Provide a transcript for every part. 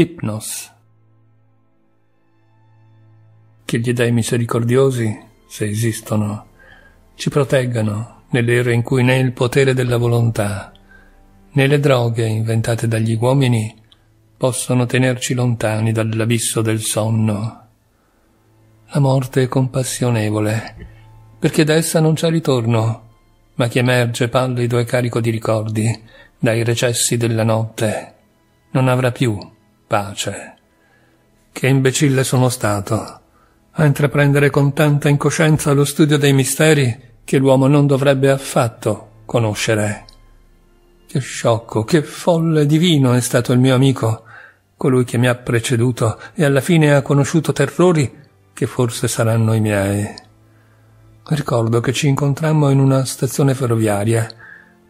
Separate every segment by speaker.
Speaker 1: Ipnos. Che gli dei misericordiosi, se esistono, ci proteggano nell'era in cui né il potere della volontà né le droghe inventate dagli uomini possono tenerci lontani dall'abisso del sonno. La morte è compassionevole, perché da essa non c'è ritorno, ma chi emerge pallido e carico di ricordi dai recessi della notte non avrà più pace. Che imbecille sono stato a intraprendere con tanta incoscienza lo studio dei misteri che l'uomo non dovrebbe affatto conoscere. Che sciocco, che folle divino è stato il mio amico, colui che mi ha preceduto e alla fine ha conosciuto terrori che forse saranno i miei. Ricordo che ci incontrammo in una stazione ferroviaria,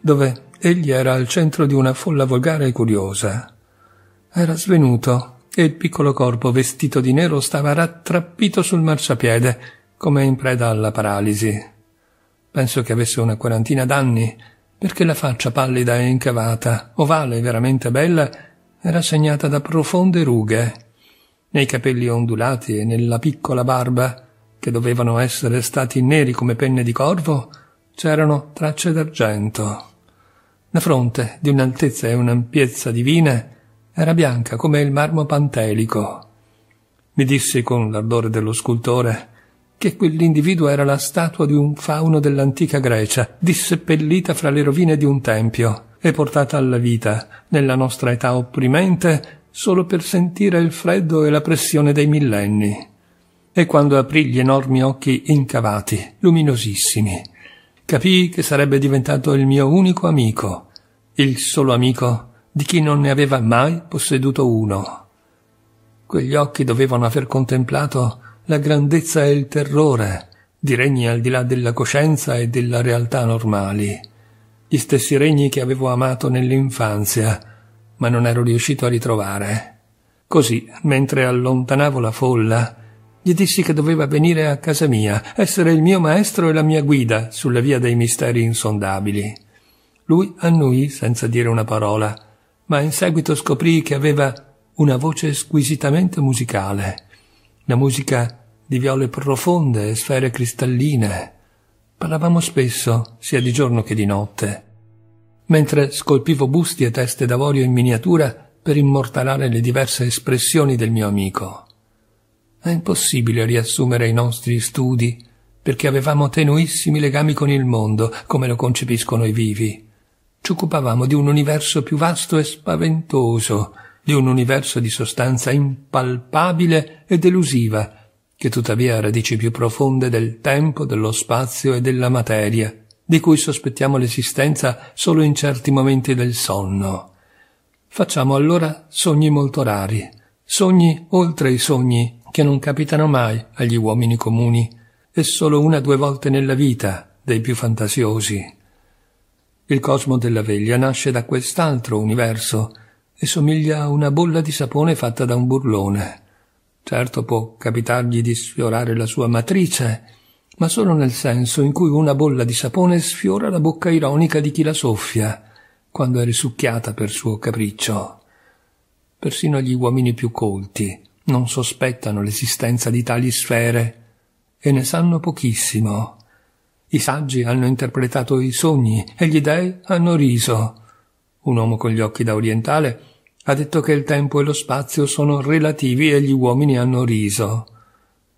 Speaker 1: dove egli era al centro di una folla volgare e curiosa. Era svenuto e il piccolo corpo vestito di nero stava rattrappito sul marciapiede, come in preda alla paralisi. Penso che avesse una quarantina d'anni, perché la faccia pallida e incavata, ovale e veramente bella, era segnata da profonde rughe. Nei capelli ondulati e nella piccola barba, che dovevano essere stati neri come penne di corvo, c'erano tracce d'argento. La fronte, di un'altezza e un'ampiezza divine, era bianca come il marmo pantelico. Mi dissi con l'ardore dello scultore che quell'individuo era la statua di un fauno dell'antica Grecia, disseppellita fra le rovine di un tempio e portata alla vita, nella nostra età opprimente, solo per sentire il freddo e la pressione dei millenni. E quando aprì gli enormi occhi incavati, luminosissimi, capii che sarebbe diventato il mio unico amico, il solo amico di chi non ne aveva mai posseduto uno. Quegli occhi dovevano aver contemplato la grandezza e il terrore di regni al di là della coscienza e della realtà normali, gli stessi regni che avevo amato nell'infanzia, ma non ero riuscito a ritrovare. Così, mentre allontanavo la folla, gli dissi che doveva venire a casa mia, essere il mio maestro e la mia guida sulla via dei misteri insondabili. Lui annui senza dire una parola, ma in seguito scoprì che aveva una voce squisitamente musicale, la musica di viole profonde e sfere cristalline. Parlavamo spesso, sia di giorno che di notte, mentre scolpivo busti e teste d'avorio in miniatura per immortalare le diverse espressioni del mio amico. È impossibile riassumere i nostri studi perché avevamo tenuissimi legami con il mondo, come lo concepiscono i vivi ci occupavamo di un universo più vasto e spaventoso, di un universo di sostanza impalpabile e delusiva, che tuttavia ha radici più profonde del tempo, dello spazio e della materia, di cui sospettiamo l'esistenza solo in certi momenti del sonno. Facciamo allora sogni molto rari, sogni oltre i sogni che non capitano mai agli uomini comuni, e solo una o due volte nella vita dei più fantasiosi. Il cosmo della veglia nasce da quest'altro universo e somiglia a una bolla di sapone fatta da un burlone. Certo può capitargli di sfiorare la sua matrice, ma solo nel senso in cui una bolla di sapone sfiora la bocca ironica di chi la soffia, quando è risucchiata per suo capriccio. Persino gli uomini più colti non sospettano l'esistenza di tali sfere e ne sanno pochissimo. I saggi hanno interpretato i sogni e gli dei hanno riso. Un uomo con gli occhi da orientale ha detto che il tempo e lo spazio sono relativi e gli uomini hanno riso.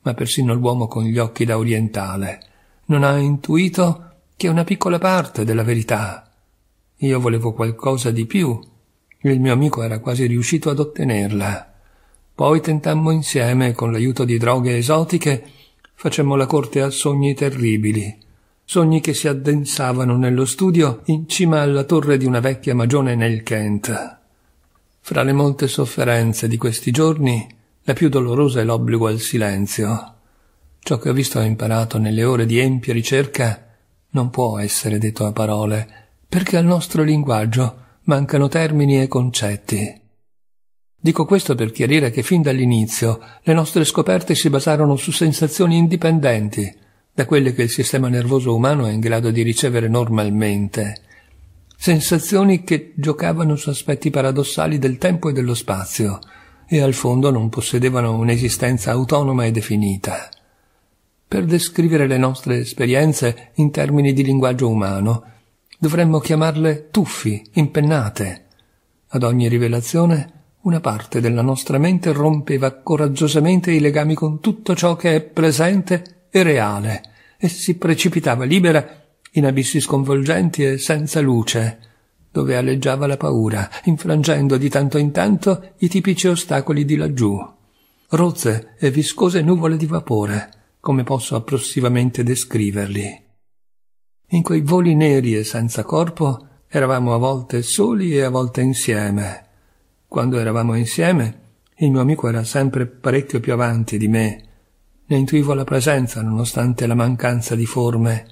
Speaker 1: Ma persino l'uomo con gli occhi da orientale non ha intuito che una piccola parte della verità. Io volevo qualcosa di più e il mio amico era quasi riuscito ad ottenerla. Poi tentammo insieme, con l'aiuto di droghe esotiche, facemmo la corte a sogni terribili sogni che si addensavano nello studio in cima alla torre di una vecchia magione nel Kent. Fra le molte sofferenze di questi giorni, la più dolorosa è l'obbligo al silenzio. Ciò che ho visto e imparato nelle ore di empia ricerca non può essere detto a parole, perché al nostro linguaggio mancano termini e concetti. Dico questo per chiarire che fin dall'inizio le nostre scoperte si basarono su sensazioni indipendenti, da quelle che il sistema nervoso umano è in grado di ricevere normalmente, sensazioni che giocavano su aspetti paradossali del tempo e dello spazio, e al fondo non possedevano un'esistenza autonoma e definita. Per descrivere le nostre esperienze in termini di linguaggio umano, dovremmo chiamarle tuffi, impennate. Ad ogni rivelazione, una parte della nostra mente rompeva coraggiosamente i legami con tutto ciò che è presente e reale, e si precipitava libera in abissi sconvolgenti e senza luce, dove aleggiava la paura, infrangendo di tanto in tanto i tipici ostacoli di laggiù. Rozze e viscose nuvole di vapore, come posso approssimamente descriverli. In quei voli neri e senza corpo eravamo a volte soli e a volte insieme. Quando eravamo insieme, il mio amico era sempre parecchio più avanti di me, ne intuivo la presenza nonostante la mancanza di forme,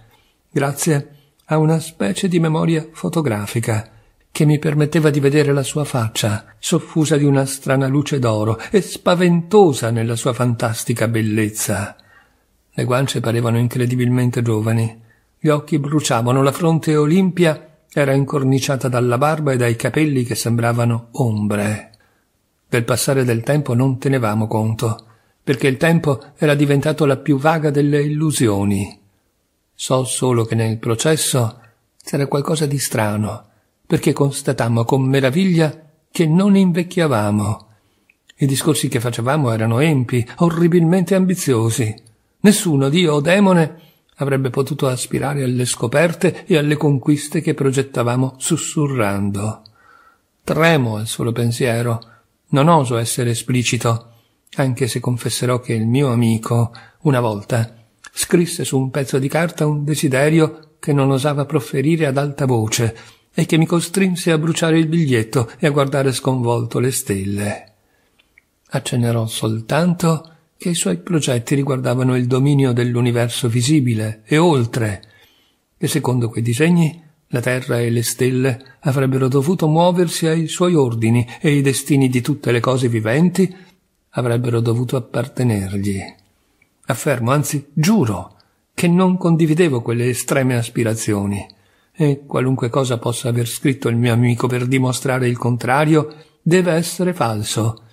Speaker 1: grazie a una specie di memoria fotografica che mi permetteva di vedere la sua faccia, soffusa di una strana luce d'oro e spaventosa nella sua fantastica bellezza. Le guance parevano incredibilmente giovani, gli occhi bruciavano, la fronte olimpia era incorniciata dalla barba e dai capelli che sembravano ombre. Del passare del tempo non tenevamo conto perché il tempo era diventato la più vaga delle illusioni. So solo che nel processo c'era qualcosa di strano, perché constatammo con meraviglia che non invecchiavamo. I discorsi che facevamo erano empi, orribilmente ambiziosi. Nessuno, dio o demone, avrebbe potuto aspirare alle scoperte e alle conquiste che progettavamo sussurrando. Tremo al solo pensiero. Non oso essere esplicito, anche se confesserò che il mio amico, una volta, scrisse su un pezzo di carta un desiderio che non osava proferire ad alta voce e che mi costrinse a bruciare il biglietto e a guardare sconvolto le stelle. Accennerò soltanto che i suoi progetti riguardavano il dominio dell'universo visibile e oltre, e secondo quei disegni la terra e le stelle avrebbero dovuto muoversi ai suoi ordini e i destini di tutte le cose viventi avrebbero dovuto appartenergli. Affermo, anzi giuro, che non condividevo quelle estreme aspirazioni, e qualunque cosa possa aver scritto il mio amico per dimostrare il contrario deve essere falso,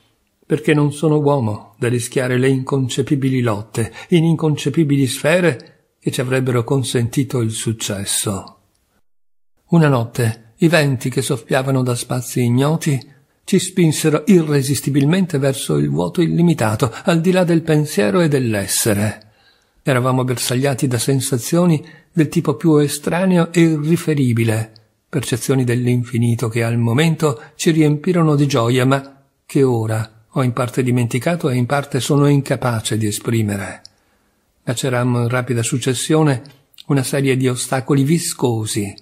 Speaker 1: perché non sono uomo da rischiare le inconcepibili lotte in inconcepibili sfere che ci avrebbero consentito il successo. Una notte i venti che soffiavano da spazi ignoti ci spinsero irresistibilmente verso il vuoto illimitato, al di là del pensiero e dell'essere. Eravamo bersagliati da sensazioni del tipo più estraneo e irriferibile, percezioni dell'infinito che al momento ci riempirono di gioia, ma che ora ho in parte dimenticato e in parte sono incapace di esprimere. Lacerammo in rapida successione una serie di ostacoli viscosi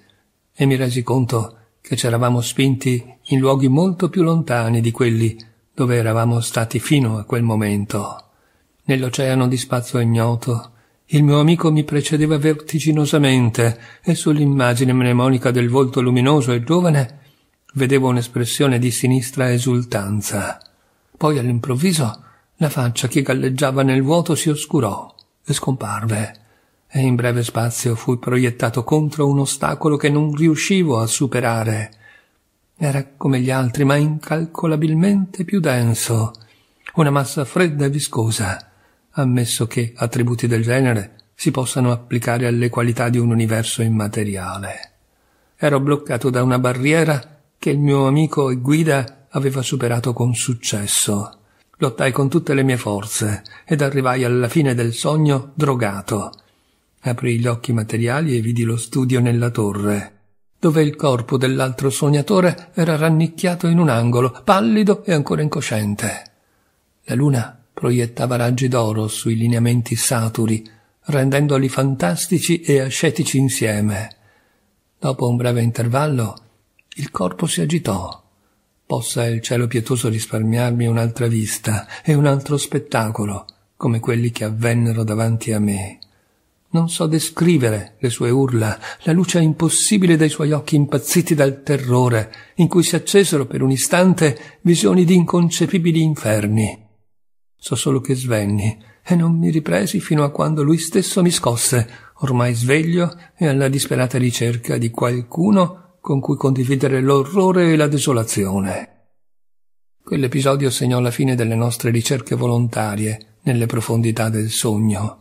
Speaker 1: e mi resi conto che ci eravamo spinti in luoghi molto più lontani di quelli dove eravamo stati fino a quel momento. Nell'oceano di spazio ignoto, il mio amico mi precedeva vertiginosamente e sull'immagine mnemonica del volto luminoso e giovane vedevo un'espressione di sinistra esultanza. Poi all'improvviso la faccia che galleggiava nel vuoto si oscurò e scomparve e in breve spazio fui proiettato contro un ostacolo che non riuscivo a superare. Era come gli altri, ma incalcolabilmente più denso, una massa fredda e viscosa, ammesso che attributi del genere si possano applicare alle qualità di un universo immateriale. Ero bloccato da una barriera che il mio amico e guida aveva superato con successo. Lottai con tutte le mie forze ed arrivai alla fine del sogno drogato aprì gli occhi materiali e vidi lo studio nella torre, dove il corpo dell'altro sognatore era rannicchiato in un angolo, pallido e ancora incosciente. La luna proiettava raggi d'oro sui lineamenti saturi, rendendoli fantastici e ascetici insieme. Dopo un breve intervallo, il corpo si agitò. Possa il cielo pietoso risparmiarmi un'altra vista e un altro spettacolo, come quelli che avvennero davanti a me. Non so descrivere le sue urla, la luce impossibile dei suoi occhi impazziti dal terrore, in cui si accesero per un istante visioni di inconcepibili inferni. So solo che svenni e non mi ripresi fino a quando lui stesso mi scosse, ormai sveglio e alla disperata ricerca di qualcuno con cui condividere l'orrore e la desolazione. Quell'episodio segnò la fine delle nostre ricerche volontarie nelle profondità del sogno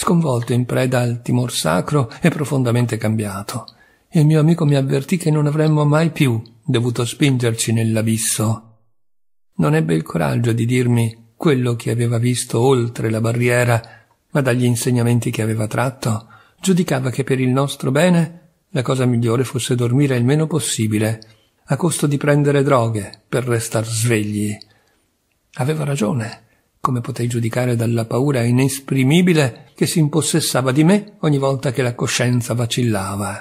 Speaker 1: sconvolto in preda al timor sacro e profondamente cambiato. Il mio amico mi avvertì che non avremmo mai più dovuto spingerci nell'abisso. Non ebbe il coraggio di dirmi quello che aveva visto oltre la barriera, ma dagli insegnamenti che aveva tratto, giudicava che per il nostro bene la cosa migliore fosse dormire il meno possibile, a costo di prendere droghe per restar svegli. Aveva ragione come potei giudicare dalla paura inesprimibile che si impossessava di me ogni volta che la coscienza vacillava.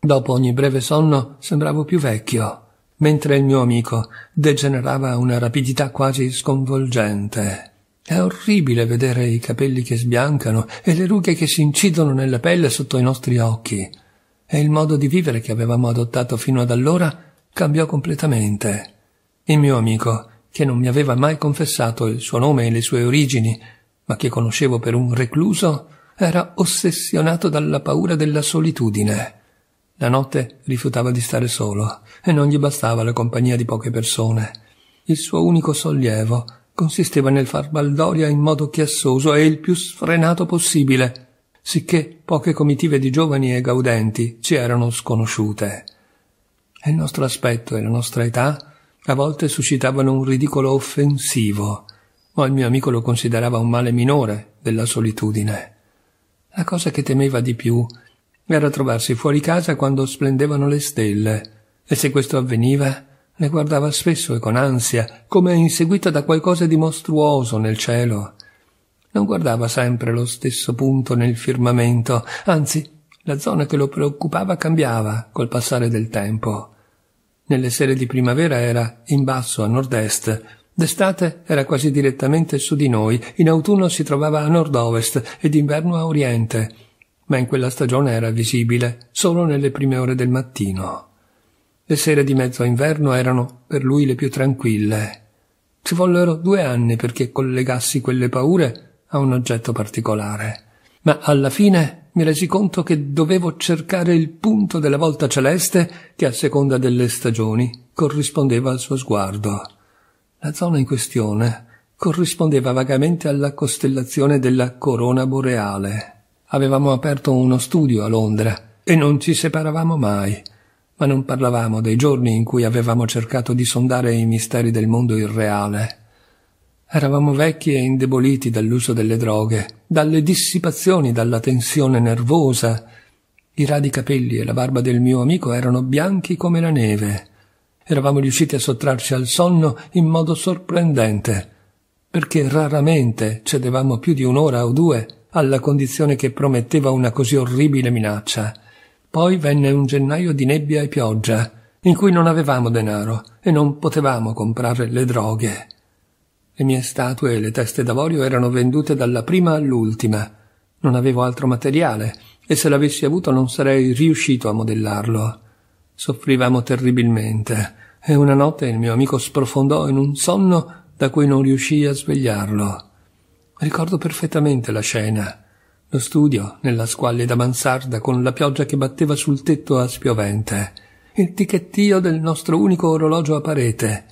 Speaker 1: Dopo ogni breve sonno sembravo più vecchio, mentre il mio amico degenerava a una rapidità quasi sconvolgente. È orribile vedere i capelli che sbiancano e le rughe che si incidono nella pelle sotto i nostri occhi. E il modo di vivere che avevamo adottato fino ad allora cambiò completamente. Il mio amico che non mi aveva mai confessato il suo nome e le sue origini, ma che conoscevo per un recluso, era ossessionato dalla paura della solitudine. La notte rifiutava di stare solo e non gli bastava la compagnia di poche persone. Il suo unico sollievo consisteva nel far baldoria in modo chiassoso e il più sfrenato possibile, sicché poche comitive di giovani e gaudenti ci erano sconosciute. E il nostro aspetto e la nostra età a volte suscitavano un ridicolo offensivo, ma il mio amico lo considerava un male minore della solitudine. La cosa che temeva di più era trovarsi fuori casa quando splendevano le stelle, e se questo avveniva, le guardava spesso e con ansia, come inseguita da qualcosa di mostruoso nel cielo. Non guardava sempre lo stesso punto nel firmamento, anzi, la zona che lo preoccupava cambiava col passare del tempo. Nelle sere di primavera era in basso a nord-est, D'estate era quasi direttamente su di noi, in autunno si trovava a nord-ovest ed inverno a oriente, ma in quella stagione era visibile solo nelle prime ore del mattino. Le sere di mezzo inverno erano per lui le più tranquille. Ci vollero due anni perché collegassi quelle paure a un oggetto particolare, ma alla fine mi resi conto che dovevo cercare il punto della volta celeste che a seconda delle stagioni corrispondeva al suo sguardo. La zona in questione corrispondeva vagamente alla costellazione della corona boreale. Avevamo aperto uno studio a Londra e non ci separavamo mai, ma non parlavamo dei giorni in cui avevamo cercato di sondare i misteri del mondo irreale. Eravamo vecchi e indeboliti dall'uso delle droghe, dalle dissipazioni, dalla tensione nervosa. I radi capelli e la barba del mio amico erano bianchi come la neve. Eravamo riusciti a sottrarci al sonno in modo sorprendente, perché raramente cedevamo più di un'ora o due alla condizione che prometteva una così orribile minaccia. Poi venne un gennaio di nebbia e pioggia, in cui non avevamo denaro e non potevamo comprare le droghe. Le mie statue e le teste d'avorio erano vendute dalla prima all'ultima. Non avevo altro materiale e se l'avessi avuto non sarei riuscito a modellarlo. Soffrivamo terribilmente e una notte il mio amico sprofondò in un sonno da cui non riuscii a svegliarlo. Ricordo perfettamente la scena. Lo studio, nella squallida mansarda, con la pioggia che batteva sul tetto a spiovente. Il ticchettio del nostro unico orologio a parete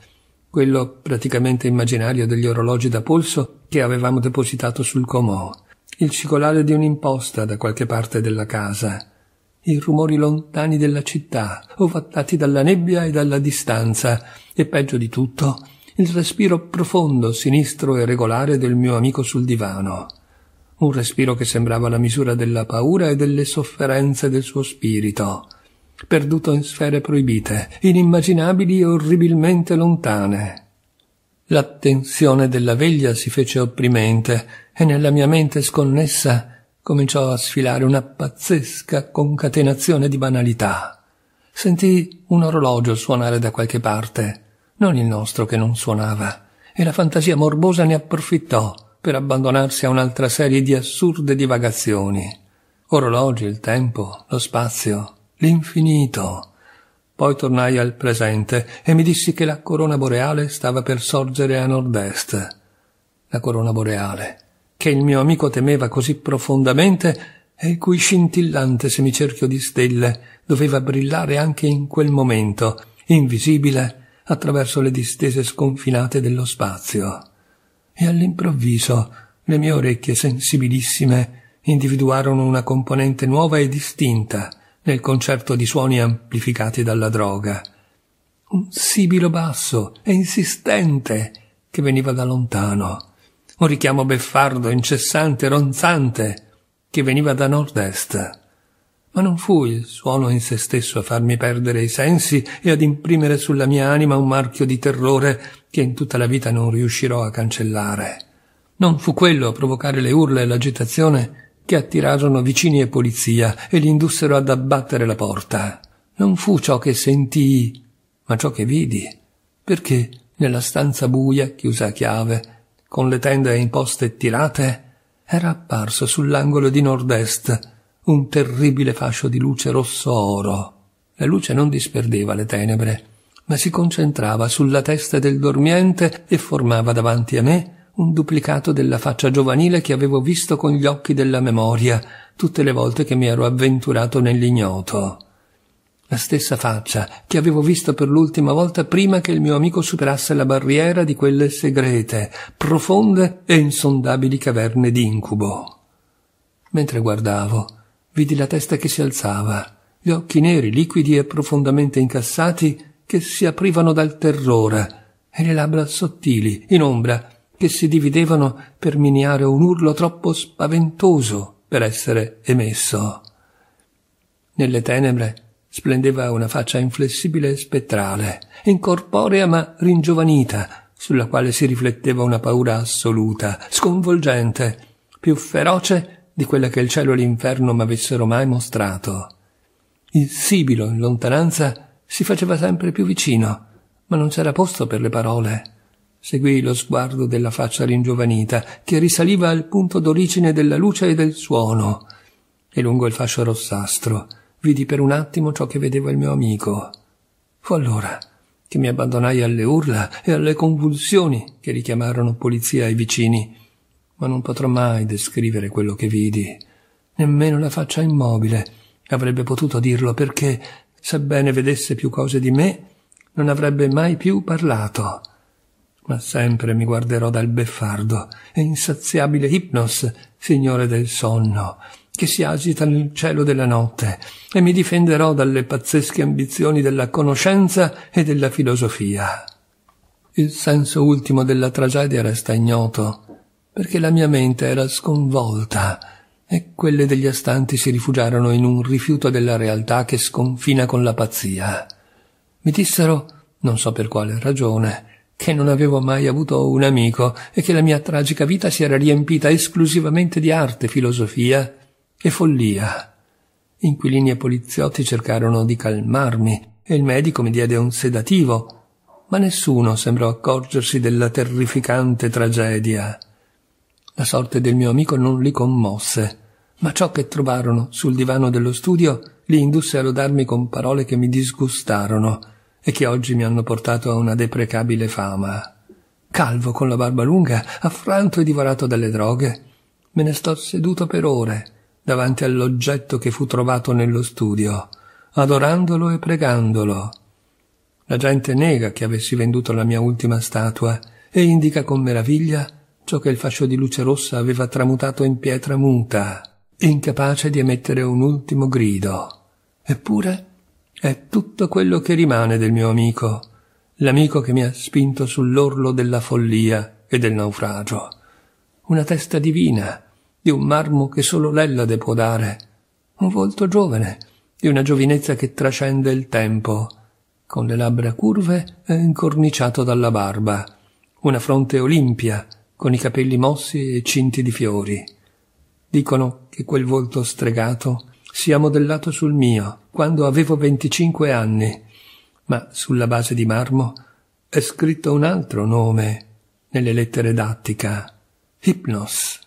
Speaker 1: quello praticamente immaginario degli orologi da polso che avevamo depositato sul comò, il cicolare di un'imposta da qualche parte della casa, i rumori lontani della città, ovattati dalla nebbia e dalla distanza, e peggio di tutto, il respiro profondo, sinistro e regolare del mio amico sul divano. Un respiro che sembrava la misura della paura e delle sofferenze del suo spirito perduto in sfere proibite, inimmaginabili e orribilmente lontane. L'attenzione della veglia si fece opprimente e nella mia mente sconnessa cominciò a sfilare una pazzesca concatenazione di banalità. Sentì un orologio suonare da qualche parte, non il nostro che non suonava, e la fantasia morbosa ne approfittò per abbandonarsi a un'altra serie di assurde divagazioni. Orologi, il tempo, lo spazio, l'infinito. Poi tornai al presente e mi dissi che la corona boreale stava per sorgere a nord-est. La corona boreale, che il mio amico temeva così profondamente e il cui scintillante semicerchio di stelle doveva brillare anche in quel momento, invisibile attraverso le distese sconfinate dello spazio. E all'improvviso le mie orecchie sensibilissime individuarono una componente nuova e distinta, nel concerto di suoni amplificati dalla droga. Un sibilo basso e insistente che veniva da lontano, un richiamo beffardo, incessante, ronzante, che veniva da nord-est. Ma non fu il suono in se stesso a farmi perdere i sensi e ad imprimere sulla mia anima un marchio di terrore che in tutta la vita non riuscirò a cancellare. Non fu quello a provocare le urla e l'agitazione che attirarono vicini e polizia e li indussero ad abbattere la porta. Non fu ciò che sentii, ma ciò che vidi, perché nella stanza buia, chiusa a chiave, con le tende imposte tirate, era apparso sull'angolo di nord-est un terribile fascio di luce rosso oro. La luce non disperdeva le tenebre, ma si concentrava sulla testa del dormiente e formava davanti a me un duplicato della faccia giovanile che avevo visto con gli occhi della memoria tutte le volte che mi ero avventurato nell'ignoto. La stessa faccia che avevo visto per l'ultima volta prima che il mio amico superasse la barriera di quelle segrete, profonde e insondabili caverne d'incubo. Mentre guardavo, vidi la testa che si alzava, gli occhi neri, liquidi e profondamente incassati, che si aprivano dal terrore, e le labbra sottili, in ombra, che si dividevano per miniare un urlo troppo spaventoso per essere emesso. Nelle tenebre splendeva una faccia inflessibile e spettrale, incorporea ma ringiovanita, sulla quale si rifletteva una paura assoluta, sconvolgente, più feroce di quella che il cielo e l'inferno m'avessero mai mostrato. Il sibilo in lontananza si faceva sempre più vicino, ma non c'era posto per le parole. Seguì lo sguardo della faccia ringiovanita, che risaliva al punto d'origine della luce e del suono, e lungo il fascio rossastro vidi per un attimo ciò che vedeva il mio amico. Fu allora che mi abbandonai alle urla e alle convulsioni che richiamarono polizia ai vicini, ma non potrò mai descrivere quello che vidi. Nemmeno la faccia immobile avrebbe potuto dirlo perché, sebbene vedesse più cose di me, non avrebbe mai più parlato ma sempre mi guarderò dal beffardo e insaziabile Ipnos, signore del sonno, che si agita nel cielo della notte, e mi difenderò dalle pazzesche ambizioni della conoscenza e della filosofia. Il senso ultimo della tragedia resta ignoto, perché la mia mente era sconvolta e quelle degli astanti si rifugiarono in un rifiuto della realtà che sconfina con la pazzia. Mi dissero, non so per quale ragione, che non avevo mai avuto un amico e che la mia tragica vita si era riempita esclusivamente di arte, filosofia e follia. Inquilini e poliziotti cercarono di calmarmi e il medico mi diede un sedativo, ma nessuno sembrò accorgersi della terrificante tragedia. La sorte del mio amico non li commosse, ma ciò che trovarono sul divano dello studio li indusse a lodarmi con parole che mi disgustarono e che oggi mi hanno portato a una deprecabile fama. Calvo, con la barba lunga, affranto e divorato dalle droghe, me ne sto seduto per ore davanti all'oggetto che fu trovato nello studio, adorandolo e pregandolo. La gente nega che avessi venduto la mia ultima statua e indica con meraviglia ciò che il fascio di luce rossa aveva tramutato in pietra muta, incapace di emettere un ultimo grido. Eppure è tutto quello che rimane del mio amico, l'amico che mi ha spinto sull'orlo della follia e del naufragio. Una testa divina, di un marmo che solo l'Ellade può dare, un volto giovane, di una giovinezza che trascende il tempo, con le labbra curve e incorniciato dalla barba, una fronte olimpia, con i capelli mossi e cinti di fiori. Dicono che quel volto stregato sia modellato sul mio, quando avevo 25 anni, ma sulla base di marmo è scritto un altro nome nelle lettere d'Attica, Hypnos.